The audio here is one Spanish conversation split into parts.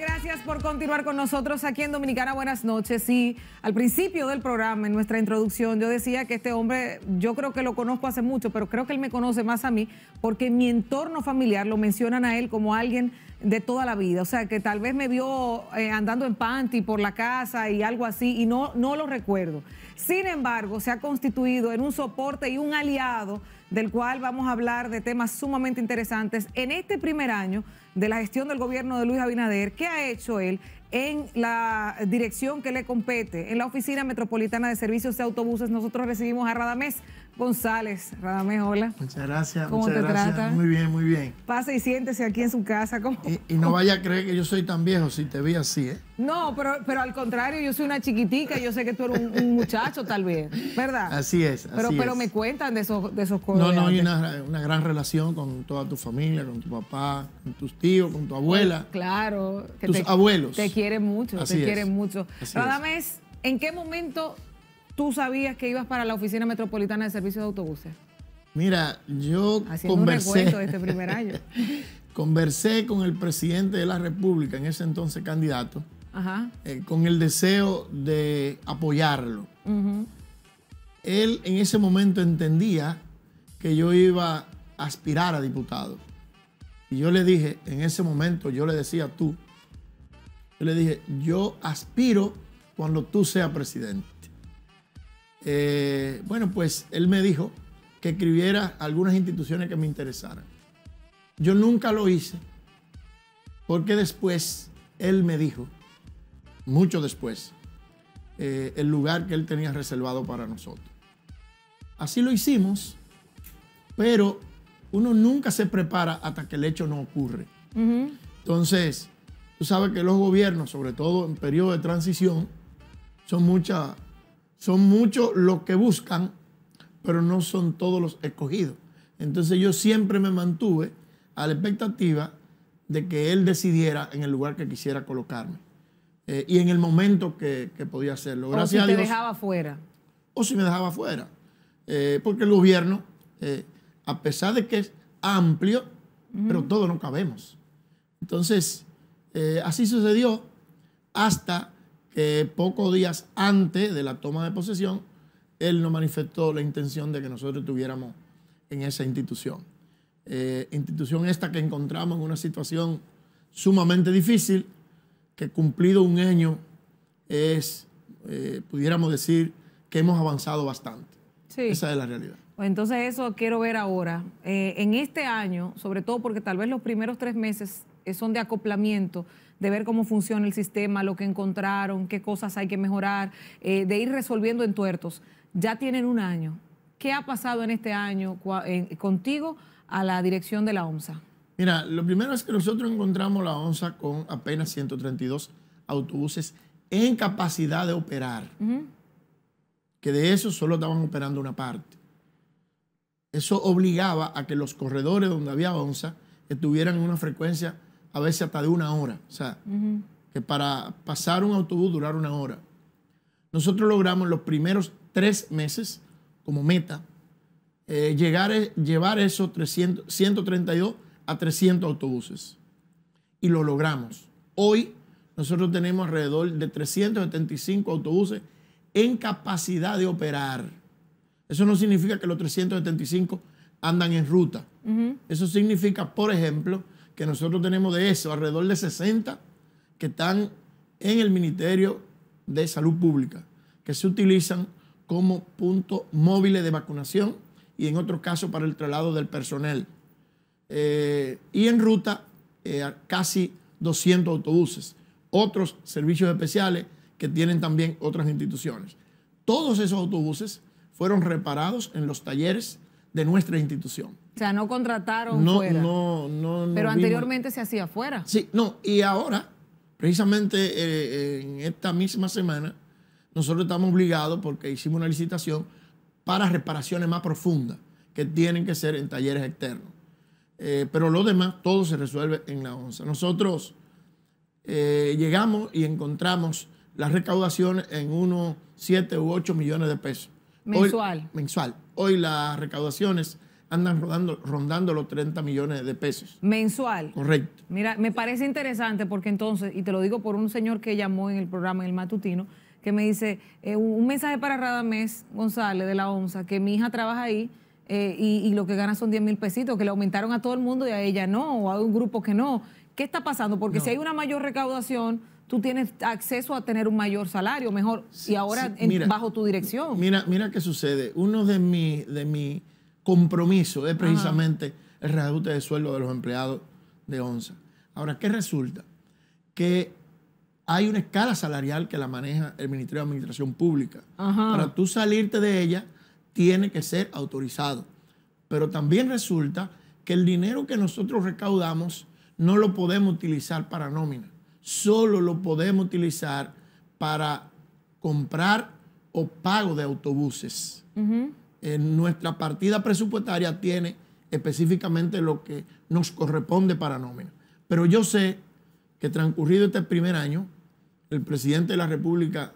gracias por continuar con nosotros aquí en Dominicana. Buenas noches. Y al principio del programa, en nuestra introducción, yo decía que este hombre, yo creo que lo conozco hace mucho, pero creo que él me conoce más a mí, porque mi entorno familiar lo mencionan a él como alguien de toda la vida. O sea, que tal vez me vio eh, andando en panty por la casa y algo así, y no, no lo recuerdo. Sin embargo, se ha constituido en un soporte y un aliado del cual vamos a hablar de temas sumamente interesantes en este primer año de la gestión del gobierno de Luis Abinader. ¿Qué ha hecho él en la dirección que le compete, en la Oficina Metropolitana de Servicios de Autobuses? Nosotros recibimos a Radamés González Radamés, hola. Muchas gracias, ¿Cómo te gracias. Muy bien, muy bien. Pase y siéntese aquí en su casa. Y, no vaya a creer que yo soy tan viejo si te vi así, ¿eh? No, pero, pero al contrario, yo soy una chiquitica, yo sé que tú eres un, muchacho tal vez, ¿verdad? Así es, pero, Pero me cuentan de esos, de No, no, hay una, gran relación con toda tu familia, con tu papá, con tus tíos, con tu abuela. Pues, claro. Que tus abuelos. Te quieren mucho, te quieren mucho. Radamés, ¿en qué momento tú sabías que ibas para la Oficina Metropolitana de Servicios de Autobuses? Mira, yo conversé. de este primer año. conversé con el presidente de la República, en ese entonces candidato, eh, con el deseo de apoyarlo. Él en ese momento entendía que yo iba a aspirar a diputado. Y yo le dije, en ese momento yo le decía tú, yo le dije, yo aspiro cuando tú seas presidente. Eh, bueno, pues él me dijo que escribiera algunas instituciones que me interesaran. Yo nunca lo hice porque después él me dijo, mucho después, eh, el lugar que él tenía reservado para nosotros. Así lo hicimos, pero uno nunca se prepara hasta que el hecho no ocurre. Entonces, tú sabes que los gobiernos, sobre todo en periodo de transición, son muchas son muchos los que buscan, pero no son todos los escogidos. Entonces yo siempre me mantuve a la expectativa de que él decidiera en el lugar que quisiera colocarme eh, y en el momento que, podía hacerlo. Gracias o si dejaba fuera. O si me dejaba fuera. Eh, porque el gobierno, eh, a pesar de que es amplio, pero todos no cabemos. Entonces, así sucedió hasta que eh, pocos días antes de la toma de posesión, él nos manifestó la intención de que nosotros estuviéramos en esa institución. Eh, institución esta que encontramos en una situación sumamente difícil, que cumplido un año es, eh, pudiéramos decir, que hemos avanzado bastante. Esa es la realidad. Pues entonces eso quiero ver ahora. en este año, sobre todo porque tal vez los primeros tres meses son de acoplamiento, de ver cómo funciona el sistema, lo que encontraron, qué cosas hay que mejorar, eh, de ir resolviendo entuertos. Ya tienen un año. ¿Qué ha pasado en este año eh, contigo a la dirección de la ONSA? Mira, lo primero es que nosotros encontramos la ONSA con apenas 132 autobuses en capacidad de operar. Que de eso solo estaban operando una parte. Eso obligaba a que los corredores donde había ONSA estuvieran en una frecuencia a veces hasta de una hora. O sea, que para pasar un autobús durar una hora. Nosotros logramos los primeros tres meses como meta eh, llegar, eh, llevar esos 132 a 300 autobuses. Y lo logramos. Hoy nosotros tenemos alrededor de 375 autobuses en capacidad de operar. Eso no significa que los 375 andan en ruta. Eso significa, por ejemplo, que nosotros tenemos de eso, alrededor de 60 que están en el Ministerio de Salud Pública, que se utilizan como punto móviles de vacunación y en otros caso para el traslado del personal. Eh, y en ruta eh, casi 200 autobuses, otros servicios especiales que tienen también otras instituciones. Todos esos autobuses fueron reparados en los talleres de nuestra institución. O sea, no contrataron no, fuera. No, no, Pero anteriormente se hacía fuera. Sí, no, y ahora, precisamente eh, en esta misma semana, nosotros estamos obligados, porque hicimos una licitación, para reparaciones más profundas, que tienen que ser en talleres externos. Eh, pero lo demás, todo se resuelve en la ONSA. Nosotros eh, llegamos y encontramos las recaudaciones en unos 7 u 8 millones de pesos. Mensual. mensual. Hoy las recaudaciones andan rodando, rondando los 30 millones de pesos. Mensual. Correcto. Mira, me parece interesante porque entonces, y te lo digo por un señor que llamó en el programa, en el matutino, que me dice, eh, un mensaje para Radamés González de la ONSA, que mi hija trabaja ahí eh, y, lo que gana son 10 mil pesitos, que le aumentaron a todo el mundo y a ella no, o a un grupo que no. ¿Qué está pasando? Porque si hay una mayor recaudación, tú tienes acceso a tener un mayor salario, mejor, y ahora bajo tu dirección. Mira, mira qué sucede. Uno de mis... De mi compromiso es precisamente el reajuste de sueldo de los empleados de ONSA. Ahora, ¿qué resulta? Que hay una escala salarial que la maneja el Ministerio de Administración Pública. Para tú salirte de ella, tiene que ser autorizado. Pero también resulta que el dinero que nosotros recaudamos no lo podemos utilizar para nómina, solo lo podemos utilizar para comprar o pago de autobuses. Eh, nuestra partida presupuestaria tiene específicamente lo que nos corresponde para nómina. Pero yo sé que transcurrido este primer año, el presidente de la República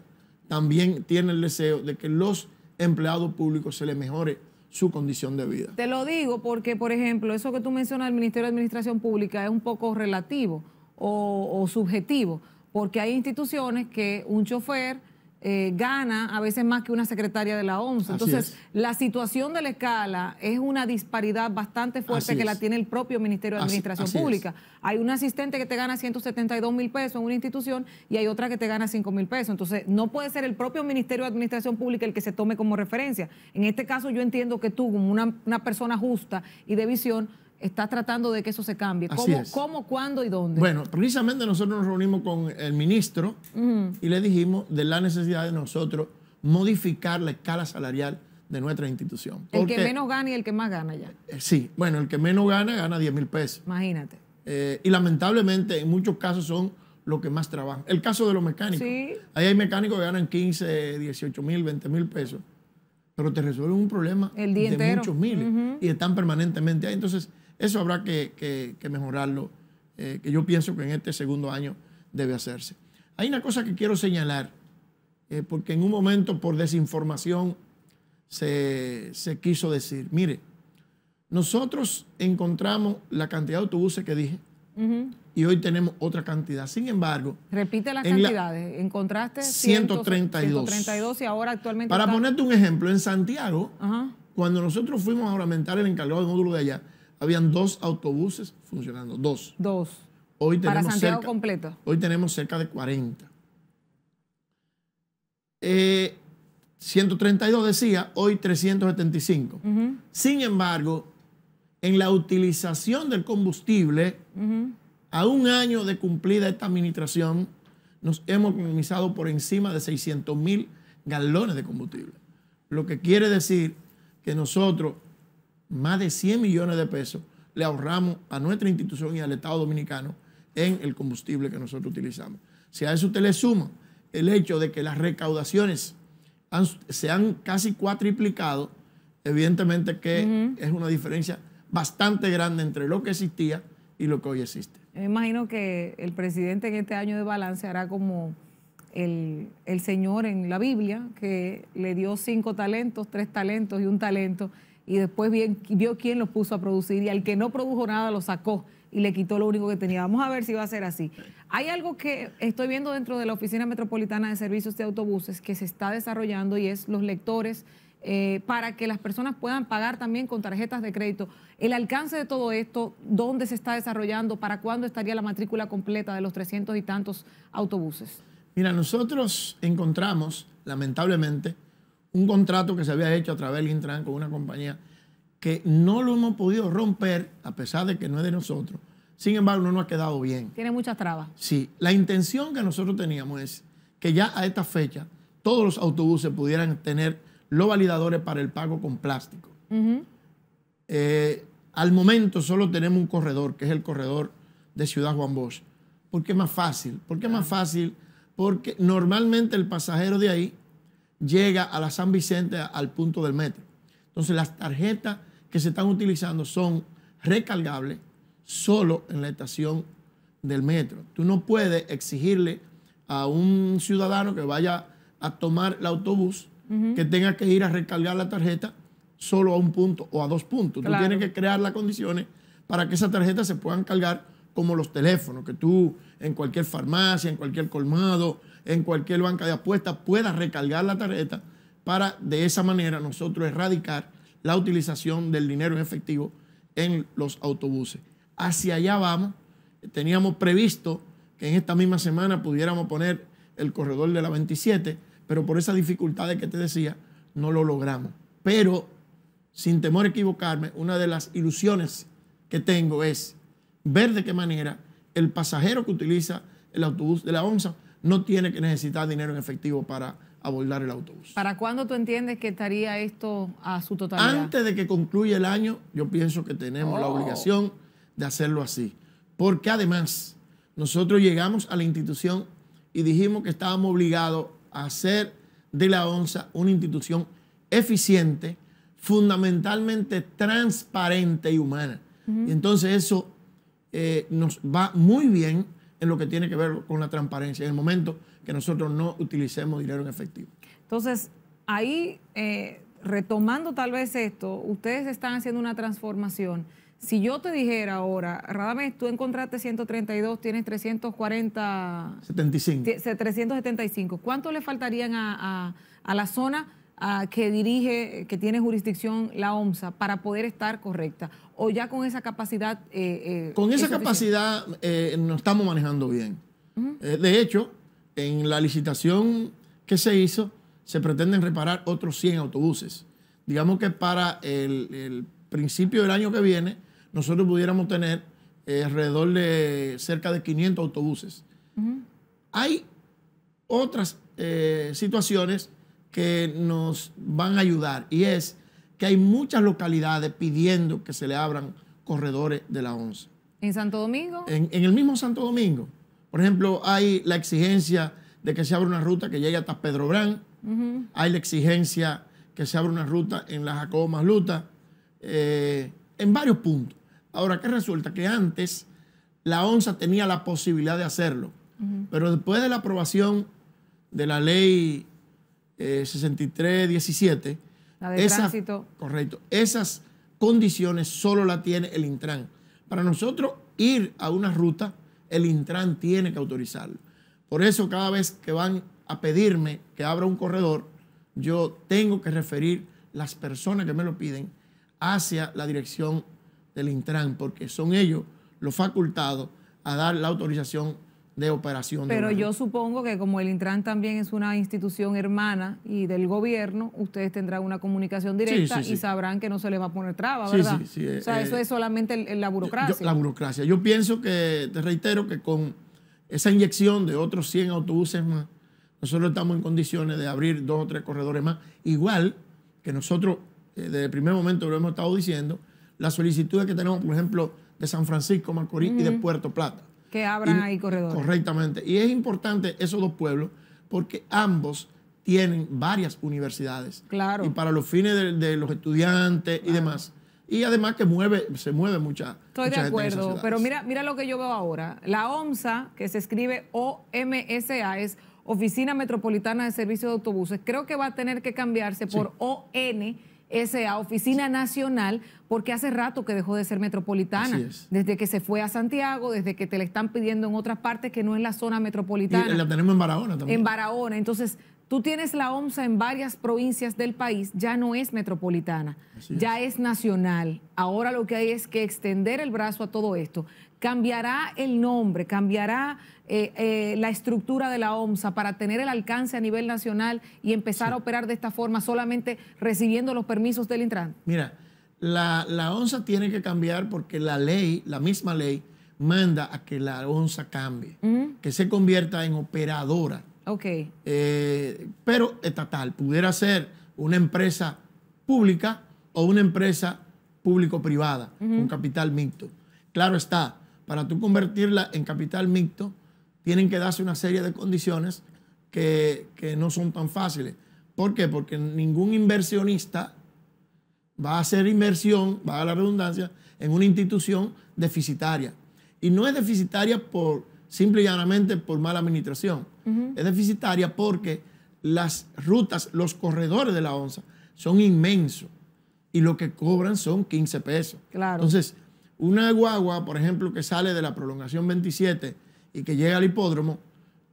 también tiene el deseo de que los empleados públicos se les mejore su condición de vida. Te lo digo porque, por ejemplo, eso que tú mencionas del Ministerio de Administración Pública es un poco relativo o, o subjetivo, porque hay instituciones que un chofer eh, gana a veces más que una secretaria de la ONU. Entonces, la situación de la escala es una disparidad bastante fuerte que la tiene el propio Ministerio de Administración Pública. Hay un asistente que te gana 172 mil pesos en una institución y hay otra que te gana 5 mil pesos. Entonces, no puede ser el propio Ministerio de Administración Pública el que se tome como referencia. En este caso, yo entiendo que tú, como una persona justa y de visión, Está tratando de que eso se cambie. ¿Cómo, ¿Cómo, cuándo y dónde? Bueno, precisamente nosotros nos reunimos con el ministro y le dijimos de la necesidad de nosotros modificar la escala salarial de nuestra institución. el que menos gana y el que más gana ya. Eh, sí, bueno, el que menos gana gana 10 mil pesos. Imagínate. Eh, y lamentablemente en muchos casos son los que más trabajan. El caso de los mecánicos. ¿Sí? Ahí hay mecánicos que ganan 15, 18 mil, 20 mil pesos, pero te resuelven un problema de muchos miles y están permanentemente ahí. Entonces, eso habrá que, mejorarlo, eh, que yo pienso que en este segundo año debe hacerse. Hay una cosa que quiero señalar, eh, porque en un momento por desinformación se, quiso decir, mire, nosotros encontramos la cantidad de autobuses que dije, y hoy tenemos otra cantidad. Sin embargo, repite las cantidades, encontraste 132. 132 y ahora actualmente Para ponerte un ejemplo, en Santiago, cuando nosotros fuimos a oramentar el encargado del módulo de allá, habían dos autobuses funcionando, dos. Dos. Hoy tenemos Para Santiago cerca, Hoy tenemos cerca de 40. 132 eh, decía, hoy 375. Sin embargo, en la utilización del combustible, a un año de cumplida esta administración, nos hemos economizado por encima de 600 mil galones de combustible. Lo que quiere decir que nosotros más de 100 millones de pesos le ahorramos a nuestra institución y al Estado dominicano en el combustible que nosotros utilizamos. Si a eso usted le suma el hecho de que las recaudaciones se han casi cuatriplicado, evidentemente que es una diferencia bastante grande entre lo que existía y lo que hoy existe. Me imagino que el presidente en este año de balance hará como el Señor en la Biblia, que le dio cinco talentos, tres talentos y un talento y después vio quién los puso a producir y al que no produjo nada lo sacó y le quitó lo único que tenía. Vamos a ver si va a ser así. Hay algo que estoy viendo dentro de la Oficina Metropolitana de Servicios de Autobuses que se está desarrollando y es los lectores eh, para que las personas puedan pagar también con tarjetas de crédito. El alcance de todo esto, dónde se está desarrollando, para cuándo estaría la matrícula completa de los 300 y tantos autobuses. Mira, nosotros encontramos, lamentablemente, un contrato que se había hecho a través del Intran con una compañía que no lo hemos podido romper, a pesar de que no es de nosotros. Sin embargo, no nos ha quedado bien. Tiene muchas trabas. Sí, la intención que nosotros teníamos es que ya a esta fecha todos los autobuses pudieran tener los validadores para el pago con plástico. Eh, al momento solo tenemos un corredor, que es el corredor de Ciudad Juan Bosch. ¿Por qué más fácil? ¿Por qué más ah. fácil? Porque normalmente el pasajero de ahí llega a la San Vicente al punto del metro. Entonces las tarjetas que se están utilizando son recargables solo en la estación del metro. Tú no puedes exigirle a un ciudadano que vaya a tomar el autobús que tenga que ir a recargar la tarjeta solo a un punto o a dos puntos. Tú tienes que crear las condiciones para que esa tarjeta se puedan cargar como los teléfonos, que tú en cualquier farmacia, en cualquier colmado, en cualquier banca de apuestas pueda recargar la tarjeta para de esa manera nosotros erradicar la utilización del dinero en efectivo en los autobuses. Hacia allá vamos. Teníamos previsto que en esta misma semana pudiéramos poner el corredor de la 27, pero por esas dificultades que te decía, no lo logramos. Pero, sin temor a equivocarme, una de las ilusiones que tengo es ver de qué manera el pasajero que utiliza el autobús de la ONSA no tiene que necesitar dinero en efectivo para abordar el autobús. ¿Para cuándo tú entiendes que estaría esto a su totalidad? Antes de que concluya el año, yo pienso que tenemos la oh. obligación de hacerlo así. Porque además, nosotros llegamos a la institución y dijimos que estábamos obligados a hacer de la ONSA una institución eficiente, fundamentalmente transparente y humana. Y entonces eso eh, nos va muy bien en lo que tiene que ver con la transparencia, en el momento que nosotros no utilicemos dinero en efectivo. Entonces, ahí, eh, retomando tal vez esto, ustedes están haciendo una transformación. Si yo te dijera ahora, Radamés, tú encontraste 132, tienes 340... 75. 375. ¿Cuánto le faltarían a la zona que dirige, que tiene jurisdicción la OMSA para poder estar correcta? ¿O ya con esa capacidad... Eh, eh, con esa capacidad eh, nos estamos manejando bien. de hecho, en la licitación que se hizo, se pretenden reparar otros 100 autobuses. Digamos que para el, principio del año que viene, nosotros pudiéramos tener alrededor de cerca de 500 autobuses. Hay otras situaciones que nos van a ayudar y es que hay muchas localidades pidiendo que se le abran corredores de la ONCE. ¿En Santo Domingo? En, el mismo Santo Domingo. Por ejemplo, hay la exigencia de que se abra una ruta que llegue hasta Pedro Brán. Hay la exigencia que se abra una ruta en la Jacobo Masluta. Eh, en varios puntos. Ahora, ¿qué resulta? Que antes la ONSA tenía la posibilidad de hacerlo. Pero después de la aprobación de la ley 6317. Eh, la de Correcto. Esas condiciones solo la tiene el Intran. Para nosotros ir a una ruta, el Intran tiene que autorizarlo. Por eso cada vez que van a pedirme que abra un corredor, yo tengo que referir las personas que me lo piden hacia la dirección del Intran, porque son ellos los facultados a dar la autorización de operación. Pero yo supongo que como el Intran también es una institución hermana y del gobierno, ustedes tendrán una comunicación directa y sabrán que no se les va a poner traba, ¿verdad? o sea, eh, eso eh, es solamente la burocracia. la burocracia. Yo pienso que, te reitero, que con esa inyección de otros 100 autobuses más, nosotros estamos en condiciones de abrir dos o tres corredores más. Igual que nosotros, eh, desde el primer momento lo hemos estado diciendo, las solicitudes que tenemos, por ejemplo, de San Francisco, Macorís y de Puerto Plata que abran ahí corredores. Correctamente. Y es importante esos dos pueblos porque ambos tienen varias universidades. Claro. Y para los fines de, los estudiantes y demás. Y además que mueve, se mueve mucha. Estoy de acuerdo, pero mira, mira lo que yo veo ahora. La OMSA, que se escribe OMSA, es Oficina Metropolitana de Servicio de Autobuses, creo que va a tener que cambiarse por ON esa Oficina Nacional, porque hace rato que dejó de ser metropolitana. Desde que se fue a Santiago, desde que te le están pidiendo en otras partes que no es la zona metropolitana. la tenemos en Barahona también. En Barahona. Entonces, Tú tienes la OMSA en varias provincias del país, ya no es metropolitana, ya es. nacional. Ahora lo que hay es que extender el brazo a todo esto. Cambiará el nombre, cambiará eh, eh, la estructura de la OMSA para tener el alcance a nivel nacional y empezar a operar de esta forma, solamente recibiendo los permisos del Intran. Mira, la, OMSA tiene que cambiar porque la ley, la misma ley, manda a que la OMSA cambie, que se convierta en operadora Ok. Eh, pero estatal, pudiera ser una empresa pública o una empresa público-privada con capital mixto. Claro está, para tú convertirla en capital mixto, tienen que darse una serie de condiciones que, no son tan fáciles. ¿Por qué? Porque ningún inversionista va a hacer inversión, va a la redundancia, en una institución deficitaria. Y no es deficitaria por simple y llanamente por mala administración es deficitaria porque las rutas, los corredores de la onza son inmensos y lo que cobran son 15 pesos. Entonces, una guagua, por ejemplo, que sale de la prolongación 27 y que llega al hipódromo,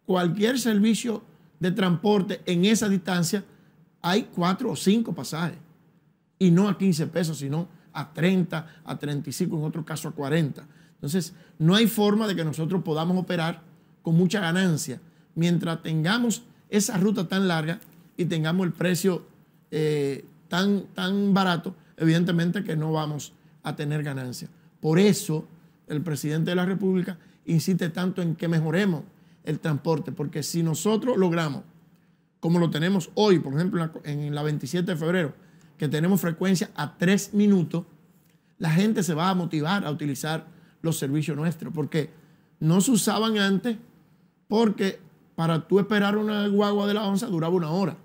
cualquier servicio de transporte en esa distancia hay cuatro o cinco pasajes. Y no a 15 pesos, sino a 30, a 35, en otro caso a 40. Entonces, no hay forma de que nosotros podamos operar con mucha ganancia mientras tengamos esa ruta tan larga y tengamos el precio eh, tan, tan barato, evidentemente que no vamos a tener ganancia. Por eso el presidente de la República insiste tanto en que mejoremos el transporte, porque si nosotros logramos, como lo tenemos hoy, por ejemplo, en la 27 de febrero, que tenemos frecuencia a tres minutos, la gente se va a motivar a utilizar los servicios nuestros, porque no se usaban antes porque para tú esperar una guagua de la onza duraba una hora.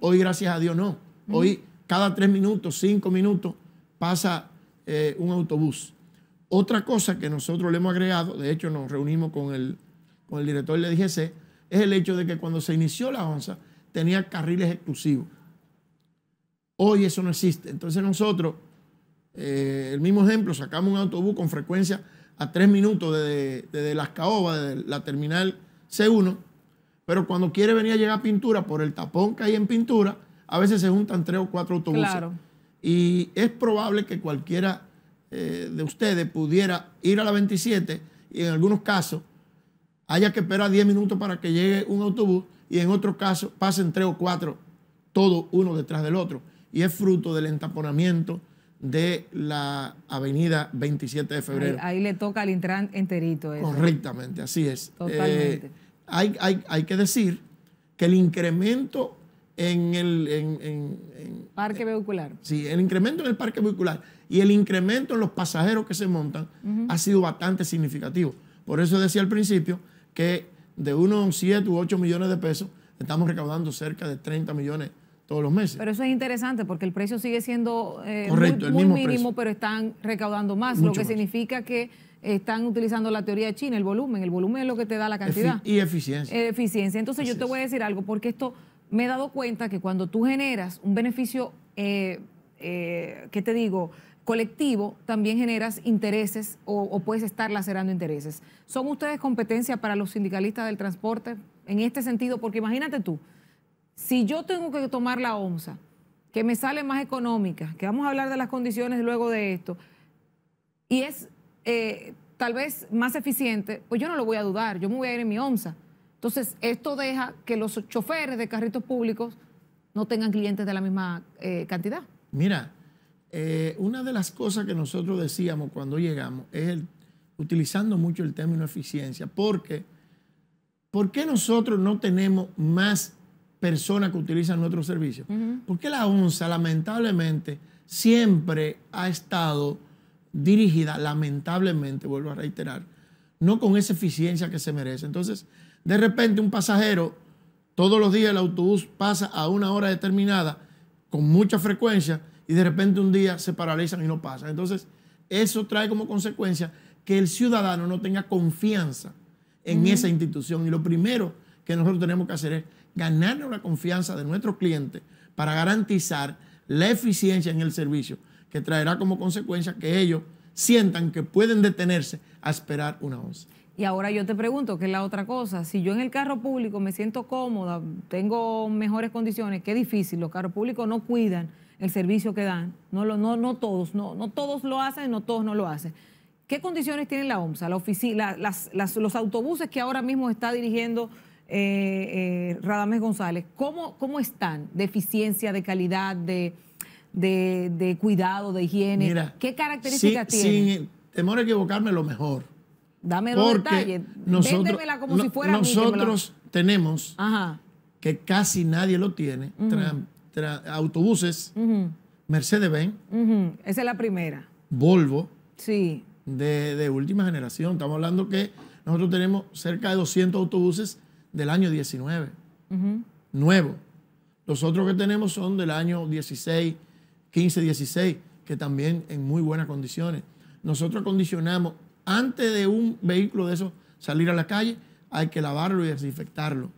Hoy, gracias a Dios, no. Hoy, cada tres minutos, cinco minutos, pasa eh, un autobús. Otra cosa que nosotros le hemos agregado, de hecho nos reunimos con el, con el director del e DGC, es el hecho de que cuando se inició la onza tenía carriles exclusivos. Hoy eso no existe. Entonces nosotros, eh, el mismo ejemplo, sacamos un autobús con frecuencia a tres minutos de desde Las Caobas, desde la terminal C1, pero cuando quiere venir a llegar a pintura, por el tapón que hay en pintura, a veces se juntan tres o cuatro autobuses. Y es probable que cualquiera eh, de ustedes pudiera ir a la 27 y en algunos casos haya que esperar 10 minutos para que llegue un autobús y en otros casos pasen tres o cuatro, todos uno detrás del otro. Y es fruto del entaponamiento de la avenida 27 de febrero. Ahí, le toca al Intran enterito. Correctamente, así es. Totalmente. Eh, hay, que decir que el incremento en el en, en, parque vehicular. Sí, el incremento en el parque vehicular y el incremento en los pasajeros que se montan ha sido bastante significativo. Por eso decía al principio que de unos 7 u 8 millones de pesos estamos recaudando cerca de 30 millones todos los meses. Pero eso es interesante porque el precio sigue siendo eh, muy, mínimo, pero están recaudando más, lo que significa que están utilizando la teoría de China, el volumen. El volumen es lo que te da la cantidad. y eficiencia. eficiencia. Entonces yo te voy a decir algo, porque esto me he dado cuenta que cuando tú generas un beneficio, eh, eh, ¿qué te digo? colectivo, también generas intereses o, puedes estar lacerando intereses. ¿Son ustedes competencia para los sindicalistas del transporte en este sentido? Porque imagínate tú, si yo tengo que tomar la onza que me sale más económica, que vamos a hablar de las condiciones luego de esto, y es eh, tal vez más eficiente, pues yo no lo voy a dudar, yo me voy a ir en mi onza. Entonces, esto deja que los choferes de carritos públicos no tengan clientes de la misma eh, cantidad. Mira, eh, una de las cosas que nosotros decíamos cuando llegamos es el, utilizando mucho el término eficiencia, porque ¿por qué nosotros no tenemos más personas que utilizan nuestro servicio. Porque la ONSA lamentablemente siempre ha estado dirigida, lamentablemente, vuelvo a reiterar, no con esa eficiencia que se merece. Entonces, de repente un pasajero, todos los días el autobús pasa a una hora determinada, con mucha frecuencia, y de repente un día se paralizan y no pasan. Entonces, eso trae como consecuencia que el ciudadano no tenga confianza en esa institución. Y lo primero que nosotros tenemos que hacer es ganarnos la confianza de nuestros clientes para garantizar la eficiencia en el servicio que traerá como consecuencia que ellos sientan que pueden detenerse a esperar una onza. Y ahora yo te pregunto, que es la otra cosa, si yo en el carro público me siento cómoda, tengo mejores condiciones, qué difícil, los carros públicos no cuidan el servicio que dan, no, no, no todos, no, no todos lo hacen, no todos no lo hacen. ¿Qué condiciones tiene la OMSA, la los autobuses que ahora mismo está dirigiendo eh, eh Radamés González? ¿Cómo, ¿Cómo están de eficiencia, de calidad, de, de, cuidado, de higiene? ¿Qué características tiene? Sin temor a equivocarme, lo mejor. Dame los detalles. Nosotros, como si fuera Nosotros tenemos, que casi nadie lo tiene, autobuses, Mercedes-Benz. Esa es la primera. Volvo. Sí. De, de, última generación. Estamos hablando que nosotros tenemos cerca de 200 autobuses del año 19. Nuevo. Los otros que tenemos son del año 16, 15, 16, que también en muy buenas condiciones. Nosotros condicionamos, antes de un vehículo de esos salir a la calle, hay que lavarlo y desinfectarlo.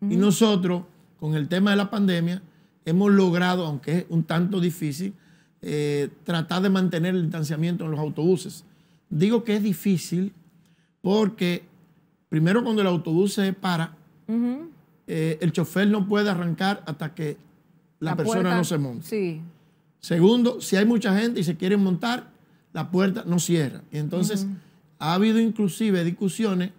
Y nosotros, con el tema de la pandemia, hemos logrado, aunque es un tanto difícil, eh, tratar de mantener el distanciamiento en los autobuses. Digo que es difícil porque, primero, cuando el autobús se para, eh, el chofer no puede arrancar hasta que la, persona no se monte. Sí. Segundo, si hay mucha gente y se quieren montar, la puerta no cierra. Y entonces ha habido inclusive discusiones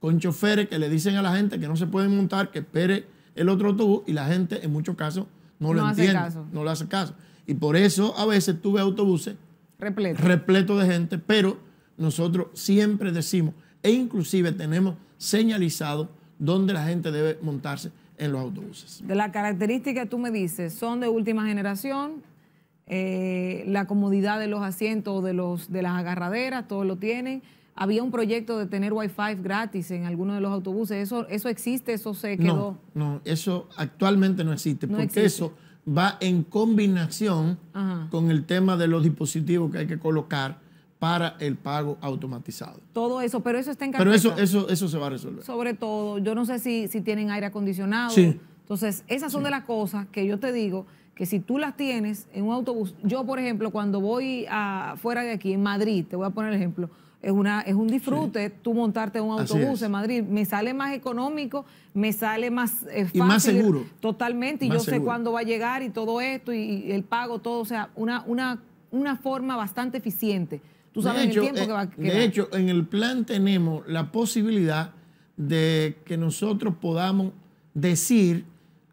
con choferes que le dicen a la gente que no se pueden montar, que espere el otro autobús y la gente en muchos casos no, lo entiende, no le hace caso. Y por eso a veces tuve autobuses repletos repleto de gente, pero nosotros siempre decimos e inclusive tenemos señalizado dónde la gente debe montarse en los autobuses. De las características que tú me dices, son de última generación, eh, la comodidad de los asientos de, los, de las agarraderas, todos lo tienen. Había un proyecto de tener Wi-Fi gratis en algunos de los autobuses. ¿Eso, eso existe? ¿Eso se quedó? No, no eso actualmente no existe, porque eso va en combinación con el tema de los dispositivos que hay que colocar para el pago automatizado. Todo eso, pero eso está en Pero eso, eso, eso se va a resolver. Sobre todo, yo no sé si, si tienen aire acondicionado. Sí. Entonces, esas son de las cosas que yo te digo que si tú las tienes en un autobús, yo por ejemplo cuando voy a, fuera de aquí, en Madrid, te voy a poner el ejemplo, es, una, es un disfrute tú montarte en un autobús en Madrid. Me sale más económico, me sale más fácil. Eh, y más seguro. Totalmente, y yo sé cuándo va a llegar y todo esto, y, el pago, todo, o sea, una, una, una forma bastante eficiente. Tú sabes el tiempo eh, que va a quedar. De hecho, en el plan tenemos la posibilidad de que nosotros podamos decir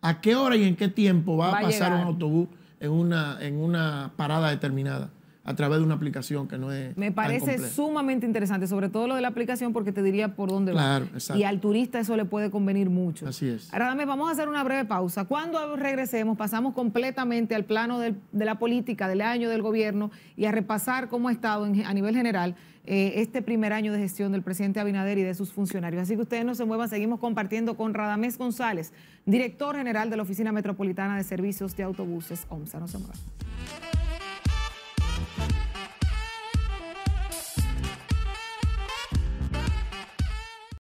a qué hora y en qué tiempo va, a pasar un autobús en una, en una parada determinada a través de una aplicación que no es. Me parece sumamente interesante, sobre todo lo de la aplicación, porque te diría por dónde claro, Exacto. Y al turista eso le puede convenir mucho. Así es. Ahora, vamos a hacer una breve pausa. Cuando regresemos, pasamos completamente al plano de la política, del año, del gobierno y a repasar cómo ha estado a nivel general eh, este primer año de gestión del presidente Abinader y de sus funcionarios. Así que ustedes no se muevan, seguimos compartiendo con Radamés González, director general de la Oficina Metropolitana de Servicios de Autobuses, OMSA. No se muevan.